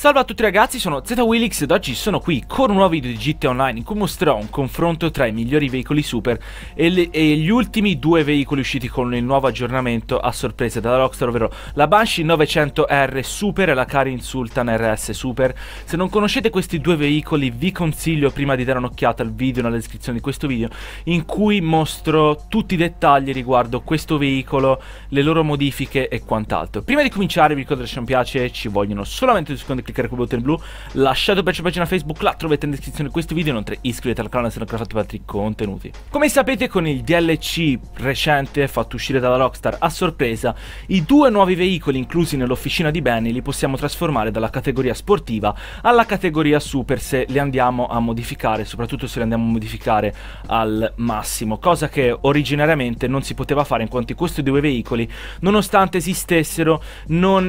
Salve a tutti ragazzi, sono ZWillix ed oggi sono qui con un nuovo video di GT Online in cui mostrerò un confronto tra i migliori veicoli super e, le, e gli ultimi due veicoli usciti con il nuovo aggiornamento a sorpresa dalla Rockstar, ovvero la Banshee 900R Super e la Karin Sultan RS Super. Se non conoscete questi due veicoli vi consiglio prima di dare un'occhiata al video nella descrizione di questo video in cui mostro tutti i dettagli riguardo questo veicolo, le loro modifiche e quant'altro. Prima di cominciare vi ricordo che se non piace ci vogliono solamente due secondi cliccare col bottone blu, lasciate un pezzo pagina Facebook, la trovate in descrizione di questo video, inoltre iscrivetevi al canale se non ancora fatto per altri contenuti. Come sapete con il DLC recente fatto uscire dalla Rockstar a sorpresa, i due nuovi veicoli inclusi nell'officina di Benny li possiamo trasformare dalla categoria sportiva alla categoria super se li andiamo a modificare, soprattutto se li andiamo a modificare al massimo, cosa che originariamente non si poteva fare in quanto questi due veicoli, nonostante esistessero,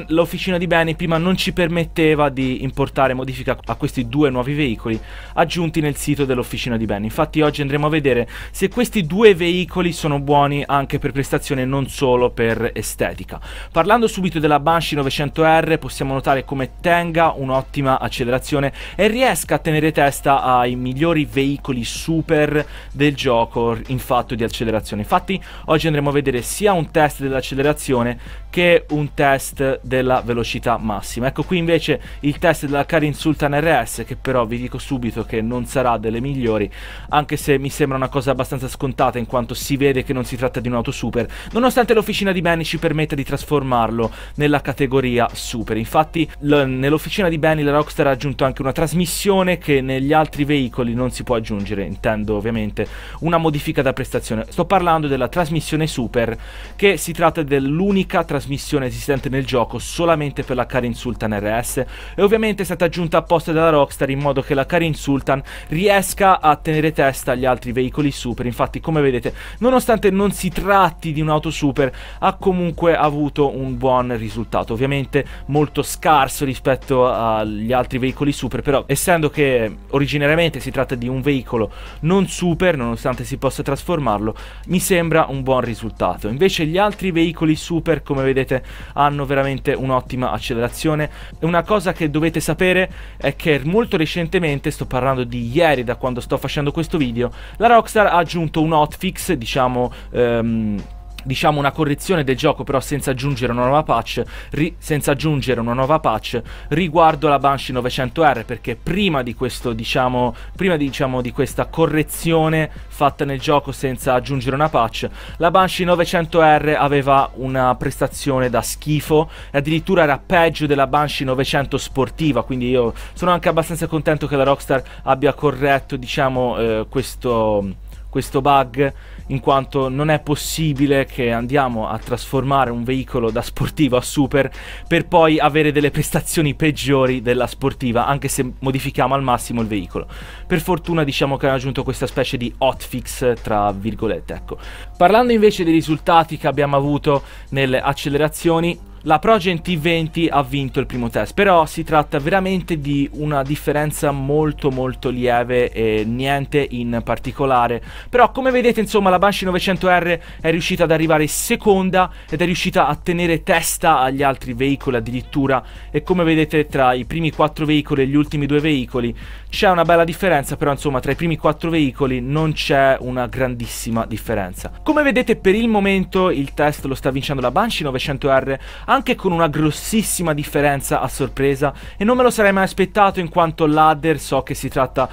l'officina di Benny prima non ci permetteva di importare modifiche a questi due nuovi veicoli aggiunti nel sito dell'officina di Ben. Infatti oggi andremo a vedere se questi due veicoli sono buoni anche per prestazione e non solo per estetica. Parlando subito della Banshee 900R possiamo notare come tenga un'ottima accelerazione e riesca a tenere testa ai migliori veicoli super del gioco in fatto di accelerazione. Infatti oggi andremo a vedere sia un test dell'accelerazione che un test della velocità massima. Ecco qui invece il test della Karin Sultan RS che però vi dico subito che non sarà delle migliori anche se mi sembra una cosa abbastanza scontata in quanto si vede che non si tratta di un'auto super nonostante l'officina di Benny ci permetta di trasformarlo nella categoria super infatti nell'officina di Benny la Rockstar ha aggiunto anche una trasmissione che negli altri veicoli non si può aggiungere intendo ovviamente una modifica da prestazione sto parlando della trasmissione super che si tratta dell'unica trasmissione esistente nel gioco solamente per la Karin Sultan RS e ovviamente è stata aggiunta apposta dalla Rockstar in modo che la Karin Sultan riesca a tenere testa agli altri veicoli super, infatti come vedete nonostante non si tratti di un'auto super ha comunque avuto un buon risultato, ovviamente molto scarso rispetto agli altri veicoli super, però essendo che originariamente si tratta di un veicolo non super, nonostante si possa trasformarlo, mi sembra un buon risultato. Invece gli altri veicoli super, come vedete, hanno veramente un'ottima accelerazione. Una cosa che che dovete sapere è che molto recentemente, sto parlando di ieri da quando sto facendo questo video, la Rockstar ha aggiunto un hotfix, diciamo... Um, diciamo una correzione del gioco però senza aggiungere una nuova patch, ri- senza aggiungere una nuova patch riguardo la Banshee 900R perché prima di questo diciamo prima diciamo di questa correzione fatta nel gioco senza aggiungere una patch la Banshee 900R aveva una prestazione da schifo e addirittura era peggio della Banshee 900 sportiva quindi io sono anche abbastanza contento che la Rockstar abbia corretto diciamo eh, questo questo bug in quanto non è possibile che andiamo a trasformare un veicolo da sportivo a super per poi avere delle prestazioni peggiori della sportiva anche se modifichiamo al massimo il veicolo. Per fortuna diciamo che hanno aggiunto questa specie di hotfix tra virgolette ecco. Parlando invece dei risultati che abbiamo avuto nelle accelerazioni la Progen T20 ha vinto il primo test, però si tratta veramente di una differenza molto molto lieve e niente in particolare. Però come vedete insomma la Banshee 900R è riuscita ad arrivare seconda ed è riuscita a tenere testa agli altri veicoli addirittura e come vedete tra i primi quattro veicoli e gli ultimi due veicoli c'è una bella differenza, però insomma tra i primi quattro veicoli non c'è una grandissima differenza. Come vedete per il momento il test lo sta vincendo la Banshee 900R anche con una grossissima differenza a sorpresa e non me lo sarei mai aspettato in quanto ladder so che si tratta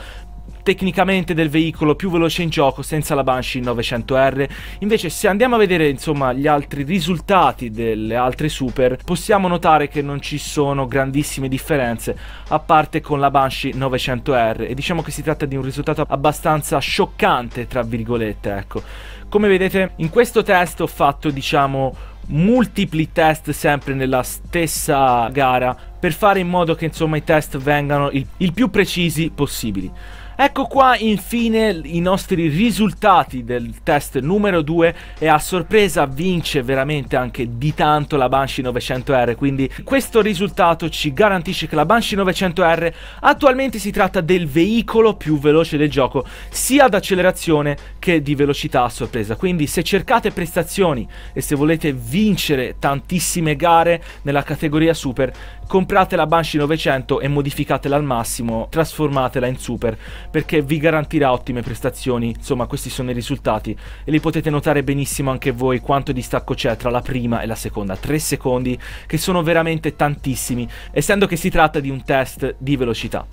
tecnicamente del veicolo più veloce in gioco senza la Banshee 900R. Invece se andiamo a vedere insomma gli altri risultati delle altre super possiamo notare che non ci sono grandissime differenze a parte con la Banshee 900R e diciamo che si tratta di un risultato abbastanza scioccante tra virgolette ecco. Come vedete in questo test ho fatto diciamo multipli test sempre nella stessa gara per fare in modo che insomma i test vengano il, il più precisi possibili. Ecco qua infine i nostri risultati del test numero 2 e a sorpresa vince veramente anche di tanto la Banshee 900R, quindi questo risultato ci garantisce che la Banshee 900R attualmente si tratta del veicolo più veloce del gioco, sia ad accelerazione che di velocità a sorpresa, quindi se cercate prestazioni e se volete vincere tantissime gare nella categoria super, comprate la Banshee 900 e modificatela al massimo, trasformatela in super, perché vi garantirà ottime prestazioni, insomma questi sono i risultati e li potete notare benissimo anche voi quanto distacco c'è tra la prima e la seconda, 3 secondi che sono veramente tantissimi, essendo che si tratta di un test di velocità.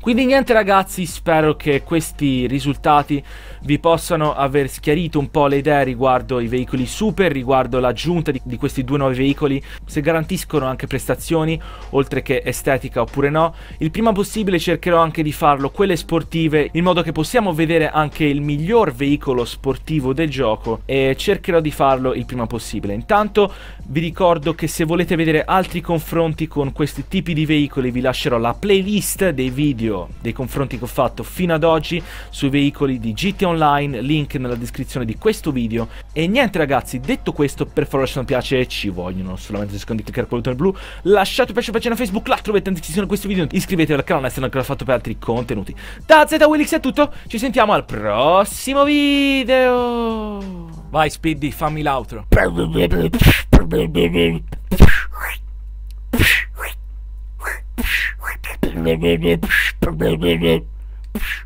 Quindi niente ragazzi, spero che questi risultati vi possano aver schiarito un po' le idee riguardo i veicoli super, riguardo l'aggiunta di, di, questi due nuovi veicoli, se garantiscono anche prestazioni, oltre che estetica oppure no. Il prima possibile cercherò anche di farlo quelle sportive, in modo che possiamo vedere anche il miglior veicolo sportivo del gioco e cercherò di farlo il prima possibile. Intanto vi ricordo che se volete vedere altri confronti con questi tipi di veicoli vi lascerò la playlist dei video dei confronti che ho fatto fino ad oggi sui veicoli di GT Online, link nella descrizione di questo video. E niente ragazzi, detto questo per favore lasciate un piace, ci vogliono solamente due secondi cliccare quel bottone blu, lasciate un piace alla pagina Facebook, là trovate in descrizione di questo video, iscrivetevi al canale se non l'avete fatto per altri contenuti. Da Z Willix è tutto, ci sentiamo al prossimo video! Vai Speedy, fammi l'outro.